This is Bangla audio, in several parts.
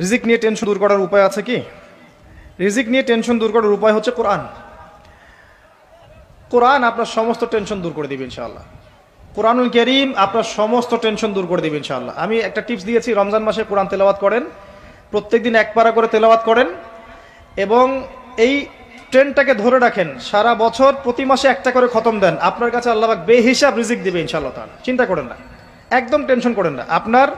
রিজিক নিয়ে টেনশন দূর করার উপায় আছে কি রিজিক নিয়ে টেনশন দূর করার উপায় হচ্ছে কোরআন কোরআন আপনার সমস্ত টেনশন দূর করে দেবে ইনশাআল্লাহ কোরআনুল করিম আপনার সমস্ত টেনশন দূর করে দেবে ইনশাআল্লাহ আমি একটা টিপস দিয়েছি রমজান মাসে কোরআন তেলাওয়াত করেন প্রত্যেক দিন এক পারা করে তেলাওয়াত করেন এবং এই ট্রেনটাকে ধরে রাখেন সারা বছর প্রতি মাসে একটা করে খতম দেন আপনার কাছে আল্লাহ বেহিসাব রিজিক দেবে ইনশাআল্লাহ তাহলে চিন্তা করেন না একদম টেনশন করেন না আপনার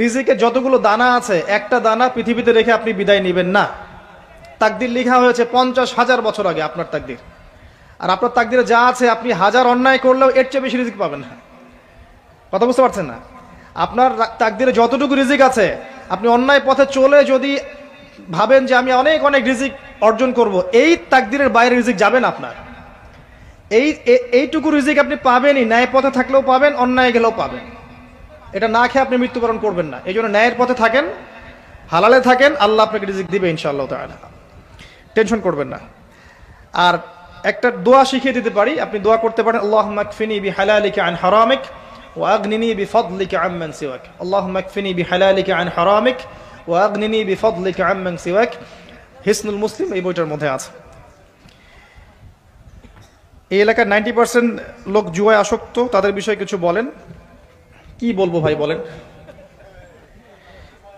রিজিকে যতগুলো দানা আছে একটা দানা পৃথিবীতে রেখে আপনি বিদায় নেবেন না তাকদির লেখা হয়েছে পঞ্চাশ হাজার বছর আগে আপনার তাকদির আর আপনার তাকদিরে যা আছে আপনি হাজার অন্যায় করলেও এর চেয়ে বেশি রিজিক পাবেন না কথা বুঝতে পারছেন না আপনার তাকদিরে যতটুকু রিজিক আছে আপনি অন্যায় পথে চলে যদি ভাবেন যে আমি অনেক অনেক রিজিক অর্জন করব এই তাকদিরের বাইরে রিজিক যাবেন আপনার এই এইটুকু রিজিক আপনি পাবেনই ন্যায় পথে থাকলেও পাবেন অন্যায় গেলেও পাবেন এটা না খেয়ে আপনি মৃত্যুবরণ করবেন না এই জন্য ন্যায়ের পথে থাকেন হালালে থাকেন আল্লাহ আপনাকে রিজিক দিবে ইনশাআল্লাহ তালা টেনশন করবেন না আর একটা দোয়া শিখিয়ে দিতে পারি আপনি দোয়া করতে পারেন আল্লাহ মাকফিনি বি হালালিকে আন হারামিক ওয়াগনিনি বি ফদলিকে আম্মান সিওয়াক আল্লাহ মাকফিনি বি হালালিকে আন হারামিক ওয়াগনিনি বি ফদলিকে আম্মান সিওয়াক হিসনুল মুসলিম এই বইটার মধ্যে আছে এই এলাকার নাইনটি পার্সেন্ট লোক জুয়ায় আসক্ত তাদের বিষয়ে কিছু বলেন কি বলবো ভাই বলেন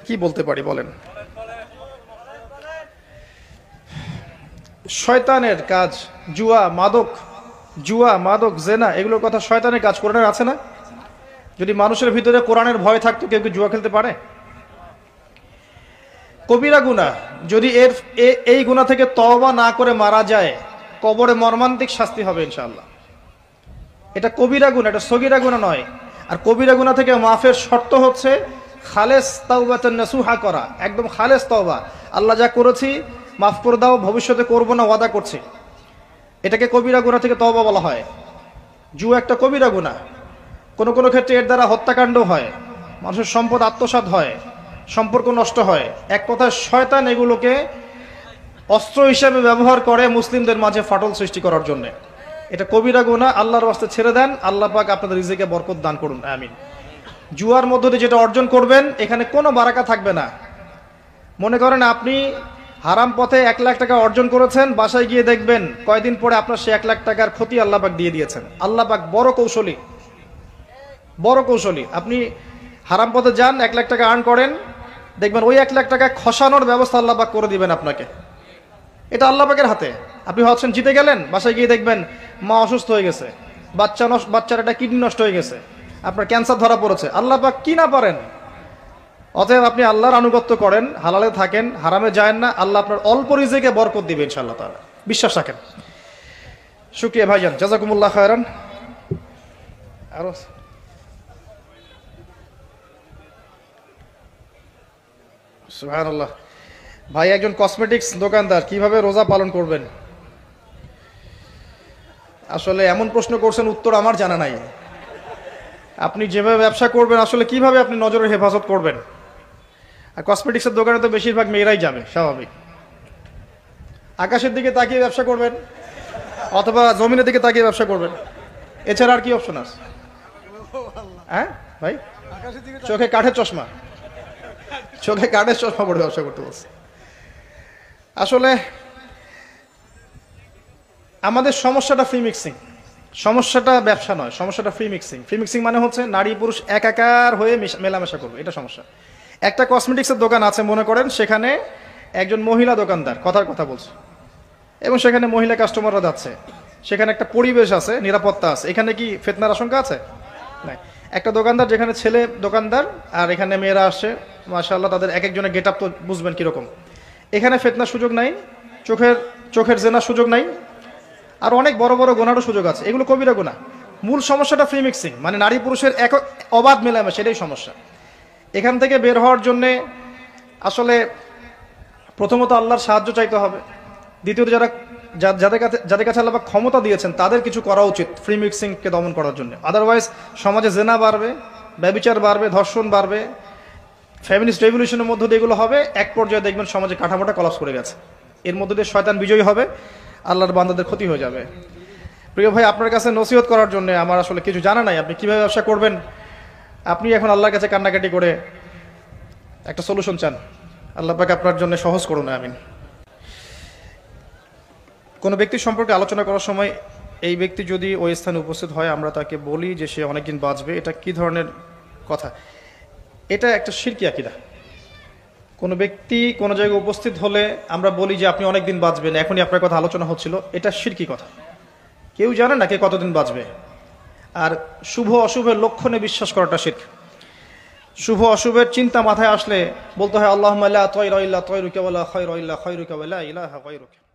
কি বলতে পারি বলেন শয়তানের কাজ জুয়া মাদক জুয়া মাদক জেনা এগুলোর কথা শয়তানের কাজ কোরআনের আছে না যদি মানুষের ভিতরে কোরআনের ভয় থাকতো কেউ কি জুয়া খেলতে পারে কবিরা গুণা যদি এর এই গুণা থেকে তওবা না করে মারা যায় কবরে মর্মান্তিক শাস্তি হবে ইনশাল্লাহ এটা কবিরা গুণা এটা সগিরা গুণা নয় আর কবিরা গুণা থেকে মাফের শর্ত হচ্ছে খালেস তাওবাতের নাসুহা করা একদম খালেস তাওবা আল্লাহ যা করেছি মাফ করে দাও ভবিষ্যতে করবো না ওয়াদা করছে এটাকে কবিরা গুণা থেকে তওবা বলা হয় জু একটা কবিরা গুণা কোনো কোনো ক্ষেত্রে এর দ্বারা হত্যাকাণ্ড হয় মানুষের সম্পদ আত্মসাত হয় সম্পর্ক নষ্ট হয় এক কথায় শয়তান এগুলোকে অস্ত্র হিসাবে ব্যবহার করে মুসলিমদের মাঝে ফাটল সৃষ্টি করার জন্যে এটা কবিরা গোনা আল্লাহর বাস্তে ছেড়ে দেন আল্লাহ পাক আপনাদের রিজিকে বরকত দান করুন আমিন জুয়ার মধ্য দিয়ে যেটা অর্জন করবেন এখানে কোনো বারাকা থাকবে না মনে করেন আপনি হারাম পথে এক লাখ টাকা অর্জন করেছেন বাসায় গিয়ে দেখবেন কয়দিন পরে আপনার সে এক লাখ টাকার ক্ষতি আল্লাপাক দিয়ে দিয়েছেন আল্লাপাক বড় কৌশলী বড় কৌশলী আপনি হারাম পথে যান এক লাখ টাকা আর্ন করেন দেখবেন ওই এক লাখ টাকা খসানোর ব্যবস্থা আল্লাপাক করে দিবেন আপনাকে এটা আল্লাপাকের হাতে আপনি হচ্ছেন জিতে গেলেন বাসায় গিয়ে দেখবেন মা অসুস্থ হয়ে গেছে বাচ্চা বাচ্চার একটা কিডনি নষ্ট হয়ে গেছে আপনার ক্যান্সার ধরা পড়েছে আল্লাহ পাক কি না পারেন অতএব আপনি আল্লাহর আনুগত্য করেন হালালে থাকেন হারামে যায়েন না আল্লাহ আপনার অল্প রিজেকে বরকত দিবে ইনশাল্লাহ তারা বিশ্বাস রাখেন শুক্রিয়া ভাইজান জাজাকুমুল্লাহ খায়রান আরো সুহান ভাই একজন কসমেটিক্স দোকানদার কিভাবে রোজা পালন করবেন আসলে এমন প্রশ্ন করছেন উত্তর আমার জানা নাই আপনি যেভাবে ব্যবসা করবেন আসলে কিভাবে আপনি নজরের হেফাজত করবেন আর কসমেটিক্সের দোকানে তো বেশিরভাগ মেয়েরাই যাবে স্বাভাবিক আকাশের দিকে তাকিয়ে ব্যবসা করবেন অথবা জমিনের দিকে তাকিয়ে ব্যবসা করবেন এছাড়া আর কি অপশন আছে হ্যাঁ ভাই চোখে কাঠের চশমা চোখে কাঠের চশমা পরে ব্যবসা করতে বলছে আসলে আমাদের সমস্যাটা ফ্রি মিক্সিং সমস্যাটা ব্যবসা নয় সমস্যাটা ফ্রি মিক্সিং ফ্রি মিক্সিং মানে হচ্ছে নারী পুরুষ একাকার হয়ে মেলামেশা করবে এটা সমস্যা একটা কসমেটিক্সের দোকান আছে মনে করেন সেখানে একজন মহিলা দোকানদার কথার কথা বলছে এবং সেখানে মহিলা কাস্টমাররা যাচ্ছে সেখানে একটা পরিবেশ আছে নিরাপত্তা আছে এখানে কি ফেতনার আশঙ্কা আছে না একটা দোকানদার যেখানে ছেলে দোকানদার আর এখানে মেয়েরা আসে মাশাল্লাহ তাদের এক একজনের গেট আপ তো বুঝবেন কীরকম এখানে ফেতনার সুযোগ নাই চোখের চোখের জেনার সুযোগ নাই আর অনেক বড় বড় গোনারও সুযোগ আছে এগুলো কবিরা গোনা মূল সমস্যাটা ফ্রি মিক্সিং মানে নারী পুরুষের এক অবাধ মেলামে সেটাই সমস্যা এখান থেকে বের হওয়ার জন্যে আসলে প্রথমত আল্লাহর সাহায্য চাইতে হবে দ্বিতীয়ত যারা যাদের কাছে যাদের কাছে আল্লাহ ক্ষমতা দিয়েছেন তাদের কিছু করা উচিত ফ্রি মিক্সিংকে দমন করার জন্য আদারওয়াইজ সমাজে জেনা বাড়বে ব্যবিচার বাড়বে ধর্ষণ বাড়বে ফ্যামিলিস্ট রেভলিউশনের মধ্যে দিয়ে এগুলো হবে এক পর্যায়ে দেখবেন সমাজে কাঠামোটা কলাপস করে গেছে এর মধ্যে দিয়ে শয়তান বিজয়ী হবে আল্লাহর বান্দাদের ক্ষতি হয়ে যাবে প্রিয় ভাই আপনার কাছে নসিহত করার জন্য আমার আসলে কিছু জানা নাই আপনি কীভাবে ব্যবসা করবেন আপনি এখন আল্লাহর কাছে কান্নাকাটি করে একটা সলিউশন চান আল্লাহ পাকে আপনার জন্য সহজ করুন আমিন কোনো ব্যক্তির সম্পর্কে আলোচনা করার সময় এই ব্যক্তি যদি ওই স্থানে উপস্থিত হয় আমরা তাকে বলি যে সে অনেকদিন বাঁচবে এটা কি ধরনের কথা এটা একটা শিরকি আকিদা কোনো ব্যক্তি কোনো জায়গায় উপস্থিত হলে আমরা বলি যে আপনি অনেক দিন বাঁচবেন এখনই আপনার কথা আলোচনা হচ্ছিল এটা শিরকি কথা কেউ জানে না কে কতদিন বাঁচবে আর শুভ অশুভের লক্ষণে বিশ্বাস করাটা শিখ শুভ অশুভের চিন্তা মাথায় আসলে বলতে হয় আল্লাহ তৈর তৈরুকে বলা খৈর ইল্লা খৈরুকে বলা ইলাহা খৈরুকে